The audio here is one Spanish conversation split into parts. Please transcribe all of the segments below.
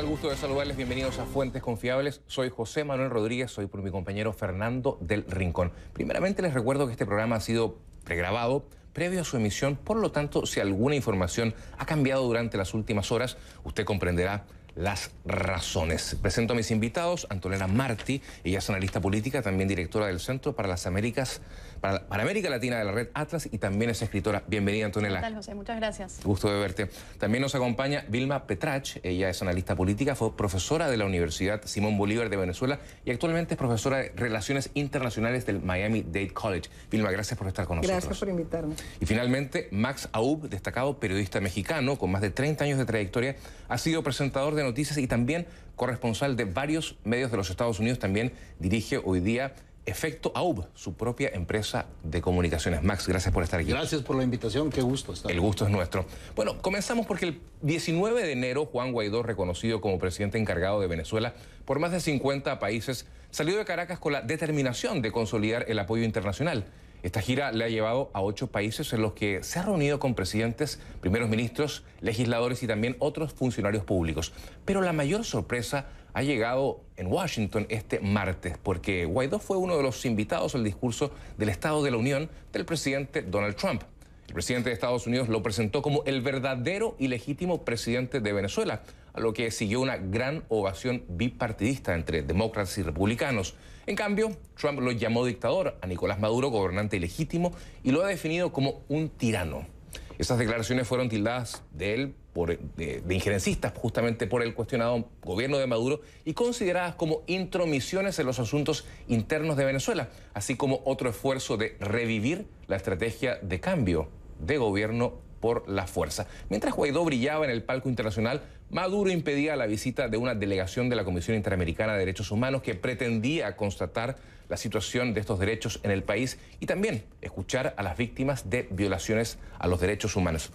tal? Gusto de saludarles. Bienvenidos a Fuentes Confiables. Soy José Manuel Rodríguez, soy por mi compañero Fernando del Rincón. Primeramente les recuerdo que este programa ha sido pregrabado previo a su emisión, por lo tanto, si alguna información ha cambiado durante las últimas horas, usted comprenderá las razones. Presento a mis invitados, Antonella Marti, ella es analista política, también directora del Centro para las Américas, para, América Latina de la Red Atlas y también es escritora. Bienvenida, Antonella. ¿Qué tal, José? Muchas gracias. Gusto de verte. También nos acompaña Vilma Petrach, ella es analista política, fue profesora de la Universidad Simón Bolívar de Venezuela y actualmente es profesora de Relaciones Internacionales del Miami Dade College. Vilma, gracias por estar con nosotros. Gracias por invitarme. Y finalmente, Max Aub, destacado periodista mexicano con más de 30 años de trayectoria, ha sido presentador de Noticias y también corresponsal de varios medios de los Estados Unidos, también dirige hoy día Efecto AUB, su propia empresa de comunicaciones. Max, gracias por estar aquí. Gracias por la invitación, qué gusto estar. El gusto es nuestro. Bueno, comenzamos porque el 19 de enero Juan Guaidó, reconocido como presidente encargado de Venezuela por más de 50 países, salió de Caracas con la determinación de consolidar el apoyo internacional. Esta gira le ha llevado a ocho países en los que se ha reunido con presidentes, primeros ministros, legisladores y también otros funcionarios públicos. Pero la mayor sorpresa ha llegado en Washington este martes, porque Guaidó fue uno de los invitados al discurso del Estado de la Unión del presidente Donald Trump. El presidente de Estados Unidos lo presentó como el verdadero y legítimo presidente de Venezuela, a lo que siguió una gran ovación bipartidista entre demócratas y republicanos. En cambio, Trump lo llamó dictador, a Nicolás Maduro gobernante ilegítimo y lo ha definido como un tirano. Esas declaraciones fueron tildadas de él por, de, injerencistas justamente por el cuestionado gobierno de Maduro y consideradas como intromisiones en los asuntos internos de Venezuela, así como otro esfuerzo de revivir la estrategia de cambio de gobierno por la fuerza. Mientras Guaidó brillaba en el palco internacional, Maduro impedía la visita de una delegación de la Comisión Interamericana de Derechos Humanos que pretendía constatar la situación de estos derechos en el país y también escuchar a las víctimas de violaciones a los derechos humanos.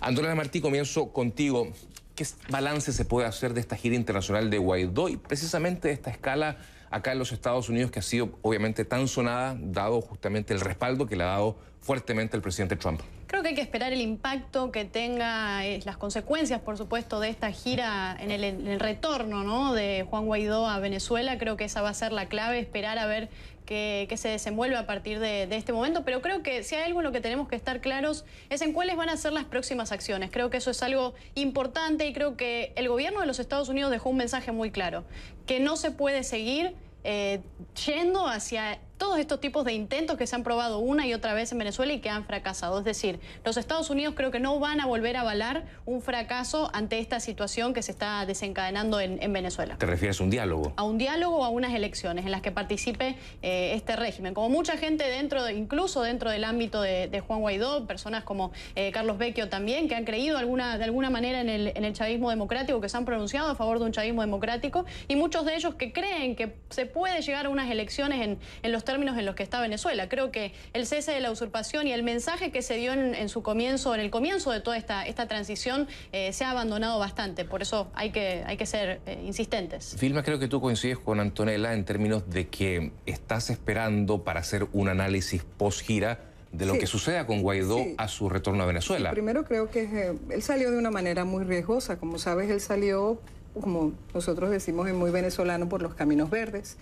Andrés Martí, comienzo contigo. ¿Qué balance se puede hacer de esta gira internacional de Guaidó y precisamente esta escala acá en los Estados Unidos que ha sido obviamente tan sonada, dado justamente el respaldo que le ha dado fuertemente el presidente Trump? Creo que hay que esperar el impacto que tenga, eh, las consecuencias, por supuesto, de esta gira en el, retorno de Juan Guaidó a Venezuela. Creo que esa va a ser la clave, esperar a ver qué se desenvuelve a partir de, este momento, pero creo que si hay algo en lo que tenemos que estar claros es en cuáles van a ser las próximas acciones. Creo que eso es algo importante y creo que el gobierno de los Estados Unidos dejó un mensaje muy claro, que no se puede seguir eh, yendo hacia todos estos tipos de intentos que se han probado una y otra vez en Venezuela y que han fracasado. Es decir, los Estados Unidos creo que no van a volver a avalar un fracaso ante esta situación que se está desencadenando en, Venezuela. ¿Te refieres a un diálogo? A un diálogo o a unas elecciones en las que participe eh, este régimen. Como mucha gente dentro, incluso dentro del ámbito de, Juan Guaidó, personas como eh, Carlos Vecchio también, que han creído alguna, de alguna manera en el, en el chavismo democrático, que se han pronunciado a favor de un chavismo democrático, y muchos de ellos que creen que se puede llegar a unas elecciones en, en los términos en los que está Venezuela. Creo que el cese de la usurpación y el mensaje que se dio en, su comienzo, en el comienzo de toda esta, transición, eh, se ha abandonado bastante. Por eso hay que, ser eh, insistentes. Filma, creo que tú coincides con Antonella en términos de que estás esperando para hacer un análisis post-gira de lo que suceda con Guaidó a su retorno a Venezuela. primero creo que eh, él salió de una manera muy riesgosa. Como sabes, él salió, como nosotros decimos en muy venezolano, por los caminos verdes.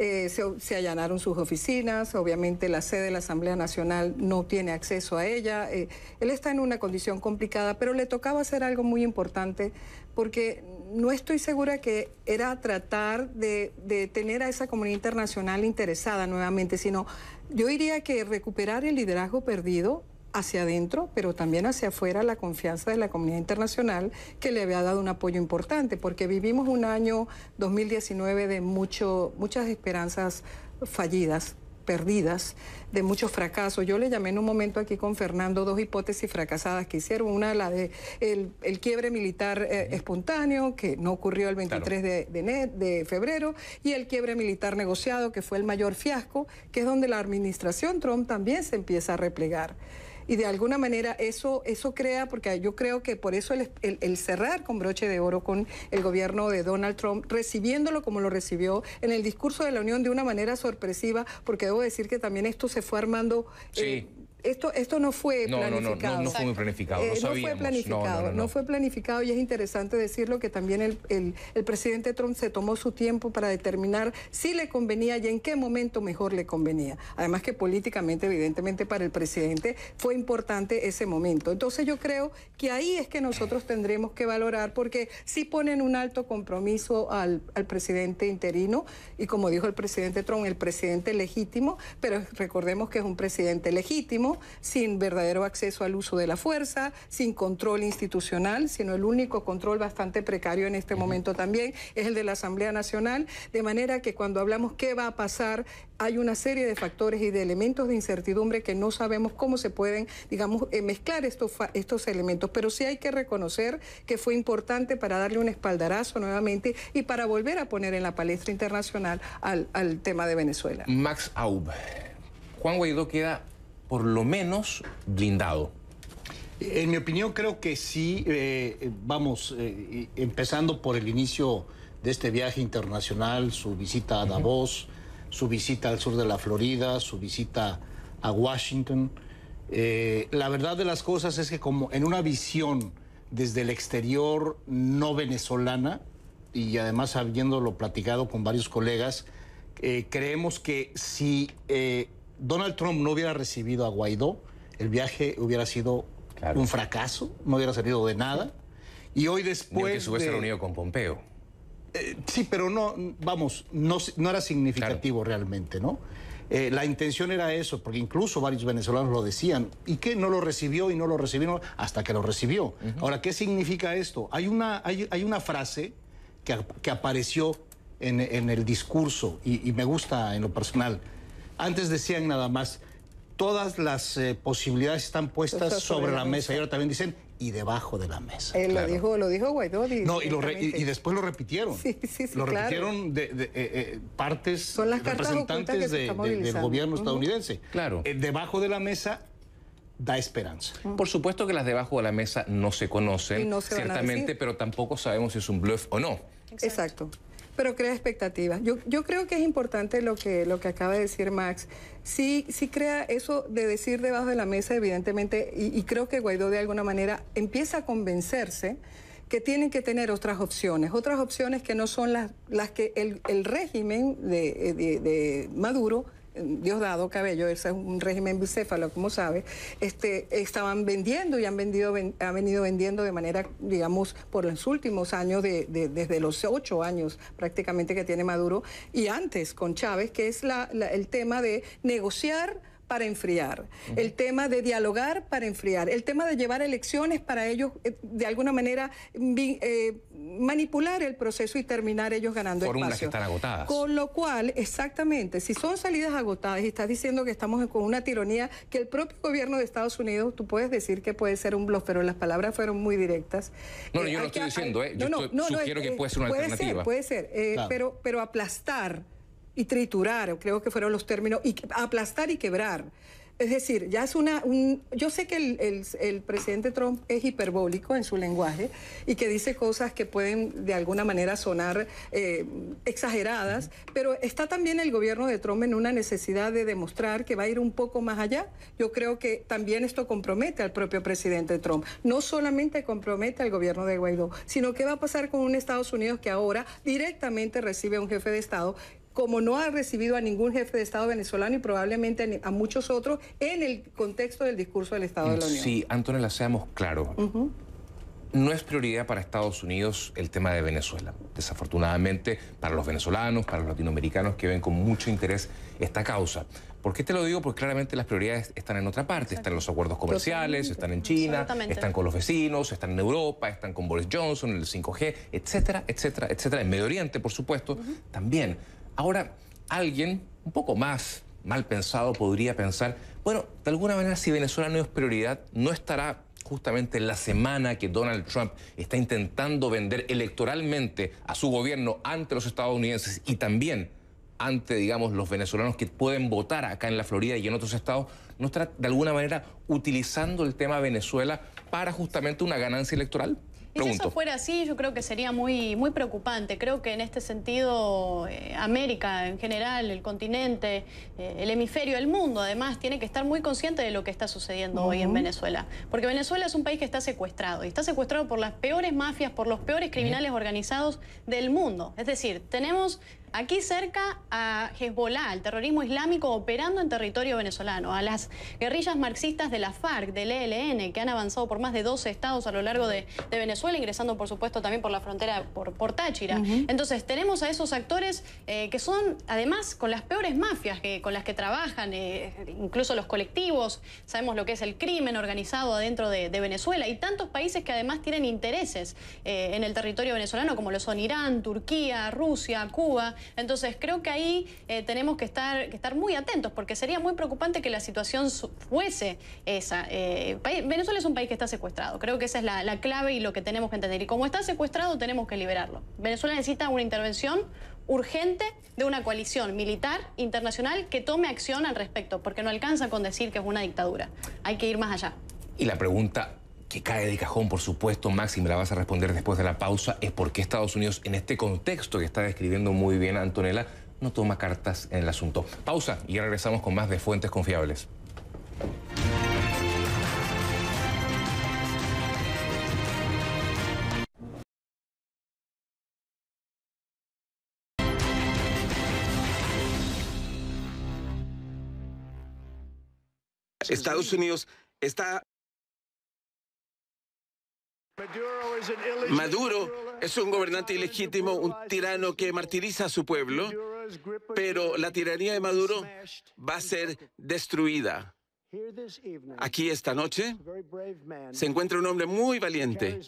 Eh, se, allanaron sus oficinas, obviamente la sede de la Asamblea Nacional no tiene acceso a ella, eh, él está en una condición complicada, pero le tocaba hacer algo muy importante porque no estoy segura que era tratar de, de tener a esa comunidad internacional interesada nuevamente, sino yo diría que recuperar el liderazgo perdido hacia adentro, pero también hacia afuera la confianza de la comunidad internacional que le había dado un apoyo importante, porque vivimos un año 2019 de mucho, muchas esperanzas fallidas perdidas, de muchos fracasos. Yo le llamé en un momento aquí con Fernando dos hipótesis fracasadas que hicieron. Una, la de el, quiebre militar eh, espontáneo, que no ocurrió el 23 de, de, febrero, y el quiebre militar negociado, que fue el mayor fiasco, que es donde la administración Trump también se empieza a replegar. Y de alguna manera eso, eso crea, porque yo creo que por eso el, el, cerrar con broche de oro con el gobierno de Donald Trump, recibiéndolo como lo recibió en el discurso de la Unión de una manera sorpresiva, porque debo decir que también esto se fue armando eh, esto, no fue planificado. No, no, no, fue planificado, no, sabíamos. Eh, no fue planificado, no, fue planificado y es interesante decirlo que también el, presidente Trump se tomó su tiempo para determinar si le convenía y en qué momento mejor le convenía. Además que políticamente, evidentemente, para el presidente fue importante ese momento. Entonces yo creo que ahí es que nosotros tendremos que valorar porque si ponen un alto compromiso al presidente interino y como dijo el presidente Trump, el presidente legítimo, pero recordemos que es un presidente legítimo sin verdadero acceso al uso de la fuerza, sin control institucional, sino el único control bastante precario en este momento también es el de la Asamblea Nacional, de manera que cuando hablamos qué va a pasar, hay una serie de factores y de elementos de incertidumbre que no sabemos cómo se pueden, digamos, eh, mezclar estos, estos elementos, pero sí hay que reconocer que fue importante para darle un espaldarazo nuevamente y para volver a poner en la palestra internacional al, al tema de Venezuela. Max Aub, Juan Guaidó queda por lo menos blindado? En mi opinión creo que sí, eh, vamos, eh, empezando por el inicio de este viaje internacional, su visita a Davos, su visita al sur de la Florida, su visita a Washington. Eh, la verdad de las cosas es que como en una visión desde el exterior no venezolana, y además habiéndolo platicado con varios colegas, creemos que si Donald Trump no hubiera recibido a Guaidó, el viaje hubiera sido un fracaso, no hubiera servido de nada. Y hoy después. Ni que se hubiese reunido con Pompeo. Eh, sí, pero no, vamos, no, era significativo realmente, ¿no? Eh, la intención era eso, porque incluso varios venezolanos lo decían, y qué? no lo recibió y no lo recibieron hasta que lo recibió. Ahora, ¿qué significa esto? Hay una, hay, una frase que, apareció en, el discurso, y me gusta en lo personal, antes decían nada más, todas las eh, posibilidades están puestas sobre, la, mesa. Y ahora también dicen, y debajo de la mesa. lo dijo, lo dijo Guaidó. No, y, después lo repitieron. Sí, sí, sí, lo repitieron de, eh, eh, partes representantes del gobierno estadounidense. Claro. debajo de la mesa da esperanza. Por supuesto que las debajo de la mesa no se conocen, ciertamente, pero tampoco sabemos si es un bluff o no. Exacto pero crea expectativas. Yo, yo creo que es importante lo que, lo que acaba de decir Max. Sí, crea eso de decir debajo de la mesa, evidentemente, y, creo que Guaidó de alguna manera empieza a convencerse que tienen que tener otras opciones, otras opciones que no son las, las que el, régimen de Maduro Diosdado Cabello, ese es un régimen bicéfalo, como sabe, este, estaban vendiendo y han vendido, venido vendiendo de manera, digamos, por los últimos años, de, desde los ocho años prácticamente que tiene Maduro, y antes con Chávez, que es el tema de negociar para enfriar, el tema de dialogar para enfriar, el tema de llevar elecciones para ellos, eh, de alguna manera, eh, manipular el proceso y terminar ellos ganando Por espacio. que están agotadas. Con lo cual, exactamente, si son salidas agotadas y estás diciendo que estamos con una tironía que el propio gobierno de Estados Unidos, tú puedes decir que puede ser un bluff, pero las palabras fueron muy directas. No, eh, yo no estoy diciendo, ¿eh? Yo sugiero que puede ser una puede Ser, puede ser, pero, pero aplastar y triturar, creo que fueron los términos, y aplastar y quebrar. Es decir, ya es una... yo sé que el, presidente Trump es hiperbólico en su lenguaje y que dice cosas que pueden de alguna manera sonar eh, exageradas, pero está también el gobierno de Trump en una necesidad de demostrar que va a ir un poco más allá. Yo creo que también esto compromete al propio presidente Trump. No solamente compromete al gobierno de Guaidó, sino que va a pasar con un Estados Unidos que ahora directamente recibe a un jefe de Estado como no ha recibido a ningún jefe de Estado venezolano y probablemente a muchos otros en el contexto del discurso del Estado de la Unión. Sí, Antonella, seamos claros. No es prioridad para Estados Unidos el tema de Venezuela. Desafortunadamente, para los venezolanos, para los latinoamericanos que ven con mucho interés esta causa. ¿Por qué te lo digo? Porque claramente las prioridades están en otra parte, están en los acuerdos comerciales, están en China, están con los vecinos, están en Europa, están con Boris Johnson, el 5G, etcétera, etcétera, etcétera. En Medio Oriente, por supuesto, también. Ahora, alguien un poco más mal pensado podría pensar, bueno, de alguna manera si Venezuela no es prioridad, no estará justamente en la semana que Donald Trump está intentando vender electoralmente a su gobierno ante los estadounidenses y también ante, digamos, los venezolanos que pueden votar acá en la Florida y en otros estados, no estará de alguna manera utilizando el tema Venezuela para justamente una ganancia electoral? Y si eso fuera así, yo creo que sería muy, muy preocupante. Creo que en este sentido, eh, América en general, el continente, eh, el hemisferio, el mundo, además, tiene que estar muy consciente de lo que está sucediendo hoy en Venezuela. Porque Venezuela es un país que está secuestrado y está secuestrado por las peores mafias, por los peores criminales organizados del mundo. Es decir, tenemos Aquí cerca a Hezbollah, al terrorismo islámico operando en territorio venezolano, a las guerrillas marxistas de la FARC, del ELN, que han avanzado por más de 12 estados a lo largo de, Venezuela, ingresando por supuesto también por la frontera por, Táchira. Entonces tenemos a esos actores eh, que son además con las peores mafias con las que trabajan, eh, incluso los colectivos, sabemos lo que es el crimen organizado adentro de, Venezuela y tantos países que además tienen intereses eh, en el territorio venezolano como lo son Irán, Turquía, Rusia, Cuba. Entonces creo que ahí eh, tenemos que estar, muy atentos porque sería muy preocupante que la situación fuese esa. Eh, Venezuela es un país que está secuestrado. Creo que esa es la, la clave y lo que tenemos que entender. Y como está secuestrado tenemos que liberarlo. Venezuela necesita una intervención urgente de una coalición militar internacional que tome acción al respecto, porque no alcanza con decir que es una dictadura. Hay que ir más allá. Y la pregunta que cae de cajón, por supuesto, Maxi, me la vas a responder después de la pausa, es porque Estados Unidos, en este contexto que está describiendo muy bien Antonella, no toma cartas en el asunto. Pausa y regresamos con más de fuentes confiables. Estados Unidos está Maduro es un gobernante ilegítimo, un tirano que martiriza a su pueblo, pero la tiranía de Maduro va a ser destruida. Aquí esta noche se encuentra un hombre muy valiente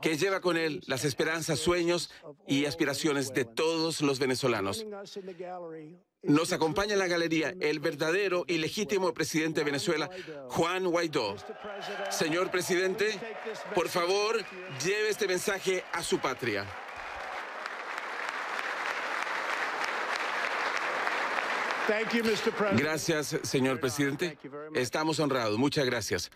que lleva con él las esperanzas, sueños y aspiraciones de todos los venezolanos. Nos acompaña en la galería el verdadero y legítimo presidente de Venezuela, Juan Guaidó. Señor presidente, por favor, lleve este mensaje a su patria. Gracias, señor presidente. Estamos honrados. Muchas gracias.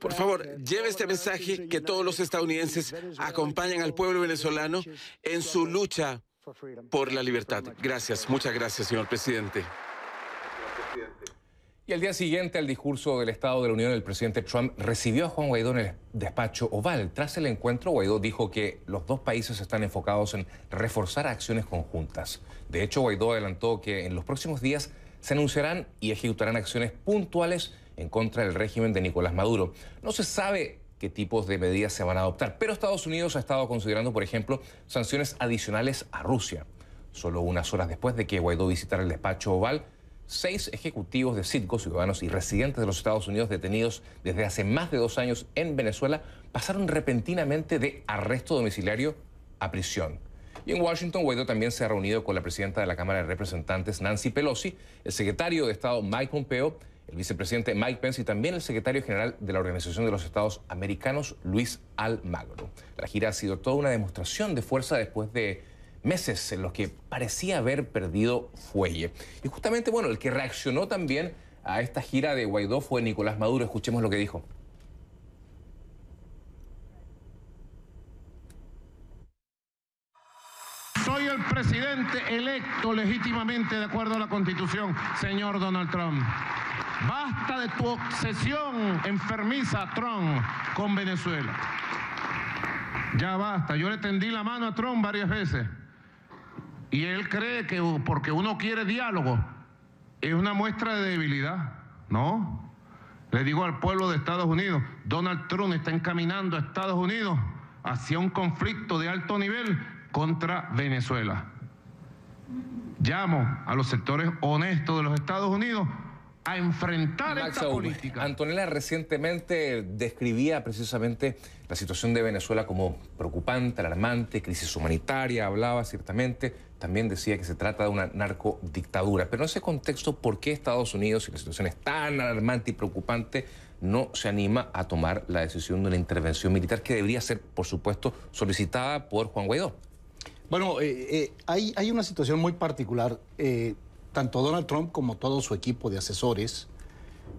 Por favor, lleve este mensaje que todos los estadounidenses acompañan al pueblo venezolano en su lucha por la libertad. Gracias, muchas gracias, señor presidente. Y el día siguiente al discurso del Estado de la Unión, el presidente Trump recibió a Juan Guaidó en el despacho oval. Tras el encuentro, Guaidó dijo que los dos países están enfocados en reforzar acciones conjuntas. De hecho, Guaidó adelantó que en los próximos días se anunciarán y ejecutarán acciones puntuales en contra del régimen de Nicolás Maduro. No se sabe qué tipos de medidas se van a adoptar, pero Estados Unidos ha estado considerando, por ejemplo, sanciones adicionales a Rusia. Solo unas horas después de que Guaidó visitara el despacho Oval, seis ejecutivos de Citgo, ciudadanos y residentes de los Estados Unidos detenidos desde hace más de dos años en Venezuela, pasaron repentinamente de arresto domiciliario a prisión. Y en Washington, Guaidó también se ha reunido con la presidenta de la Cámara de Representantes, Nancy Pelosi, el secretario de Estado, Mike Pompeo, el vicepresidente Mike Pence y también el secretario general de la Organización de los Estados Americanos, Luis Almagro. La gira ha sido toda una demostración de fuerza después de meses en los que parecía haber perdido fuelle. Y justamente, bueno, el que reaccionó también a esta gira de Guaidó fue Nicolás Maduro. Escuchemos lo que dijo. presidente electo legítimamente de acuerdo a la Constitución, señor Donald Trump. Basta de tu obsesión enfermiza, Trump, con Venezuela. Ya basta. Yo le tendí la mano a Trump varias veces. Y él cree que porque uno quiere diálogo es una muestra de debilidad. No. Le digo al pueblo de Estados Unidos, Donald Trump está encaminando a Estados Unidos hacia un conflicto de alto nivel contra Venezuela. Llamo a los sectores honestos de los Estados Unidos a enfrentar esta política. Antonella recientemente describía precisamente la situación de Venezuela como preocupante, alarmante, crisis humanitaria, hablaba ciertamente, también decía que se trata de una narcodictadura. Pero en ese contexto, ¿por qué Estados Unidos, si la situación es tan alarmante y preocupante, no se anima a tomar la decisión de una intervención militar que debería ser, por supuesto, solicitada por Juan Guaidó? Bueno, eh, eh, hay, una situación muy particular. Eh, tanto Donald Trump como todo su equipo de asesores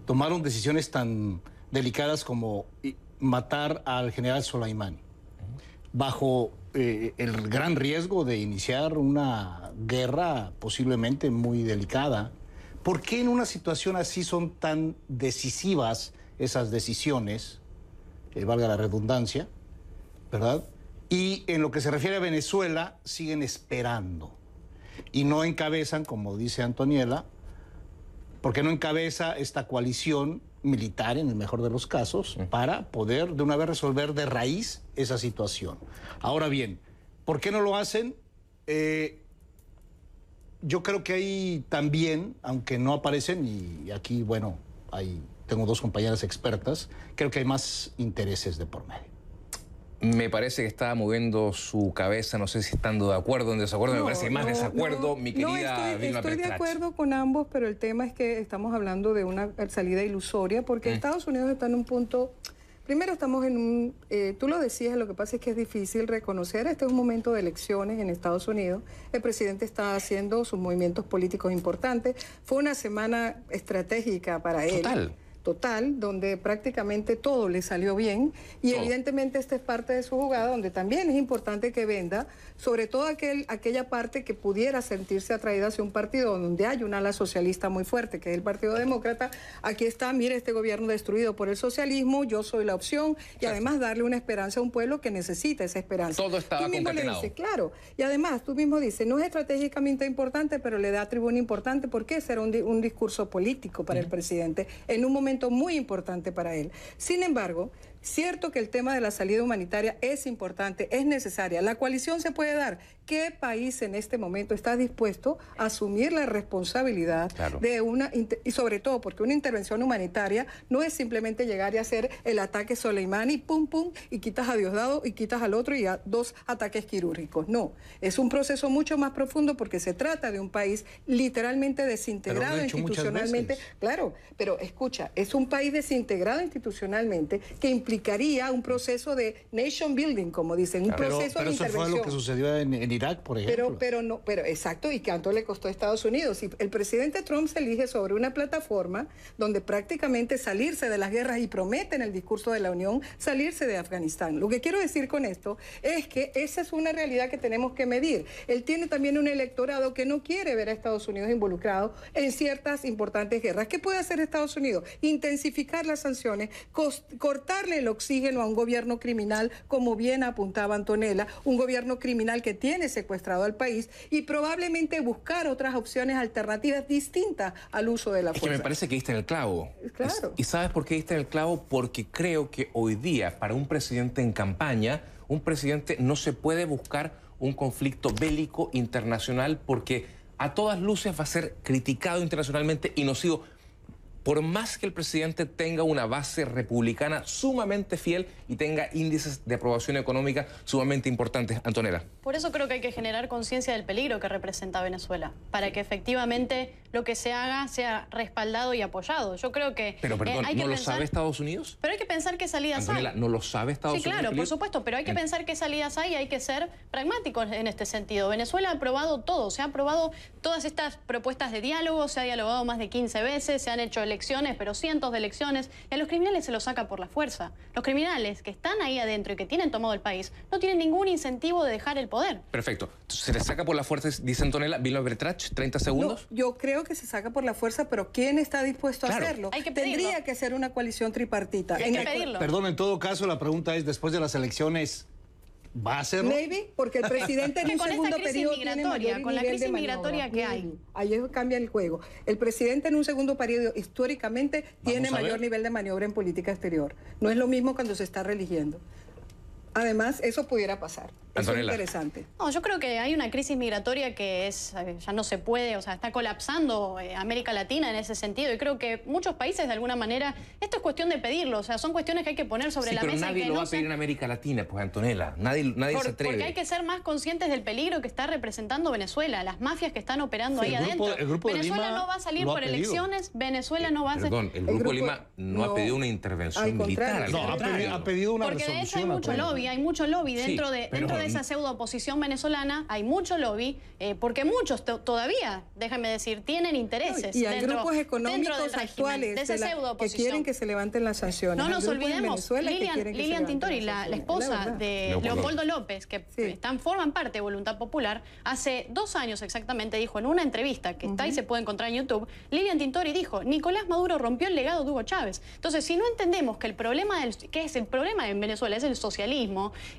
tomaron decisiones tan delicadas como matar al general Soleimani, bajo el gran riesgo de iniciar una guerra posiblemente muy delicada. ¿Por qué en una situación así son tan decisivas esas decisiones, valga la redundancia, ¿verdad? Y en lo que se refiere a Venezuela, siguen esperando. Y no encabezan, como dice Antoniela, porque no encabeza esta coalición militar, en el mejor de los casos, para poder de una vez resolver de raíz esa situación. Ahora bien, ¿por qué no lo hacen? Eh, yo creo que hay también, aunque no aparecen, y aquí, bueno, hay, tengo dos compañeras expertas, creo que hay más intereses de por medio me parece que estaba moviendo su cabeza, no sé si estando de acuerdo o en desacuerdo, me parece más desacuerdo, mi querida estoy, estoy de acuerdo con ambos, pero el tema es que estamos hablando de una salida ilusoria, porque mm. Estados Unidos está en un punto... Primero estamos en un, eh, tú lo decías, lo que pasa es que es difícil reconocer, este es un momento de elecciones en Estados Unidos, el presidente está haciendo sus movimientos políticos importantes, fue una semana estratégica para él. Total total, donde prácticamente todo le salió bien y evidentemente esta es parte de su jugada donde también es importante que venda, sobre todo aquel, aquella parte que pudiera sentirse atraída hacia un partido donde hay un ala socialista muy fuerte, que es el Partido Demócrata. Aquí está, mire este gobierno destruido por el socialismo, yo soy la opción y además darle una esperanza a un pueblo que necesita esa esperanza. Todo estaba tú claro, y además tú mismo dices, no es estratégicamente importante, pero le da tribuna importante porque será un, un discurso político para el presidente en un momento muy importante para él. Sin embargo, cierto que el tema de la salida humanitaria es importante, es necesaria. La coalición se puede dar ¿qué país en este momento está dispuesto a asumir la responsabilidad de una, y sobre todo porque una intervención humanitaria no es simplemente llegar y hacer el ataque Soleimani, pum, pum, y quitas a Diosdado y quitas al otro y a dos ataques quirúrgicos. No, es un proceso mucho más profundo porque se trata de un país literalmente desintegrado institucionalmente. Claro, pero escucha, es un país desintegrado institucionalmente que implicaría un proceso de nation building, como dicen, un proceso de intervención. Eso fue lo que sucedió en, en pero, pero no, pero exacto, y cuánto le costó a Estados Unidos. Y el presidente Trump se elige sobre una plataforma donde prácticamente salirse de las guerras y promete en el discurso de la Unión salirse de Afganistán. Lo que quiero decir con esto es que esa es una realidad que tenemos que medir. Él tiene también un electorado que no quiere ver a Estados Unidos involucrado en ciertas importantes guerras. ¿Qué puede hacer Estados Unidos? Intensificar las sanciones, cortarle el oxígeno a un gobierno criminal, como bien apuntaba Antonella, un gobierno criminal que tiene secuestrado al país y probablemente buscar otras opciones alternativas distintas al uso de la fuerza. me parece que diste en el clavo. Claro. ¿Y sabes por qué diste en el clavo? Porque creo que hoy día, para un presidente en campaña, un presidente no se puede buscar un conflicto bélico internacional porque a todas luces va a ser criticado internacionalmente y no sigo por más que el presidente tenga una base republicana sumamente fiel y tenga índices de aprobación económica sumamente importantes. Antonella. Por eso creo que hay que generar conciencia del peligro que representa Venezuela, para que efectivamente lo que se haga sea respaldado y apoyado. Yo creo que... Pero eh, perdón, ¿no lo sabe Estados Unidos? Pero hay que pensar qué salidas Antonella, hay. ¿no lo sabe Estados Unidos? Sí, claro, por supuesto, pero hay que pensar qué salidas hay y hay que ser pragmáticos en este sentido. Venezuela ha aprobado todo, se han aprobado todas estas propuestas de diálogo, se ha dialogado más de 15 veces, se han hecho elecciones, pero cientos de elecciones, y a los criminales se los saca por la fuerza. Los criminales que están ahí adentro y que tienen tomado el país no tienen ningún incentivo de dejar el poder. Perfecto. ¿Se les saca por la fuerza, dice Antonella, Vilo Bertrach, 30 segundos? yo creo que se saca por la fuerza, pero ¿quién está dispuesto a hacerlo? Tendría que ser una coalición tripartita. Hay en que pedirlo. Perdón, en todo caso, la pregunta es, después de las elecciones va a ser. Maybe, porque el presidente en un segundo periodo. con la crisis migratoria que hay. Ahí cambia el juego. El presidente en un segundo periodo históricamente tiene mayor nivel de maniobra en política exterior. No es lo mismo cuando se está religiendo. Además, eso pudiera pasar. es interesante. No, yo creo que hay una crisis migratoria que es eh, ya no se puede, o sea, está colapsando eh, América Latina en ese sentido. Y creo que muchos países, de alguna manera, esto es cuestión de pedirlo, o sea, son cuestiones que hay que poner sobre sí, la pero Nadie lo va a pedir en América Latina, pues, Antonella. Nadie, nadie se atreve. Porque hay que ser más conscientes del peligro que está representando Venezuela, las mafias que están operando ahí adentro. Venezuela no va a salir por elecciones, Venezuela no va a eh, ser. Perdón, el grupo, Lima no, ha pedido una intervención militar. No, ha pedido, una porque resolución. Porque de hay mucho lobby hay mucho lobby dentro, de, dentro de mm. esa pseudo oposición venezolana, hay mucho lobby, eh, porque muchos todavía, déjame decir, tienen intereses. y grupos económicos actuales que quieren que se levanten las sanciones. No nos olvidemos, Lilian, Tintori, la, esposa de Leopoldo. López, que están, forman parte de Voluntad Popular, hace dos años exactamente dijo en una entrevista que está y se puede encontrar en YouTube, Lilian Tintori dijo, Nicolás Maduro rompió el legado de Hugo Chávez. Entonces, si no entendemos que el problema que es el problema en Venezuela es el socialismo,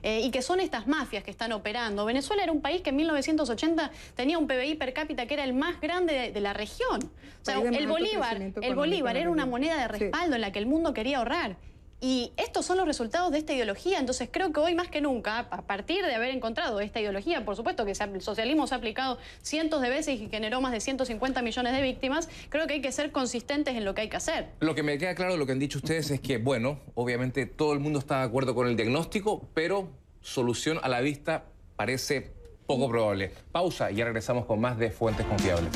eh, y que son estas mafias que están operando. Venezuela era un país que en 1980 tenía un PBI per cápita que era el más grande de, la región. O sea, el Bolívar, el Bolívar era una moneda de respaldo en la que el mundo quería ahorrar. Y estos son los resultados de esta ideología, entonces creo que hoy más que nunca, a partir de haber encontrado esta ideología, por supuesto que el socialismo se ha aplicado cientos de veces y generó más de 150 millones de víctimas, creo que hay que ser consistentes en lo que hay que hacer. Lo que me queda claro, lo que han dicho ustedes es que, bueno, obviamente todo el mundo está de acuerdo con el diagnóstico, pero solución a la vista parece poco probable. Pausa y ya regresamos con más de Fuentes Confiables.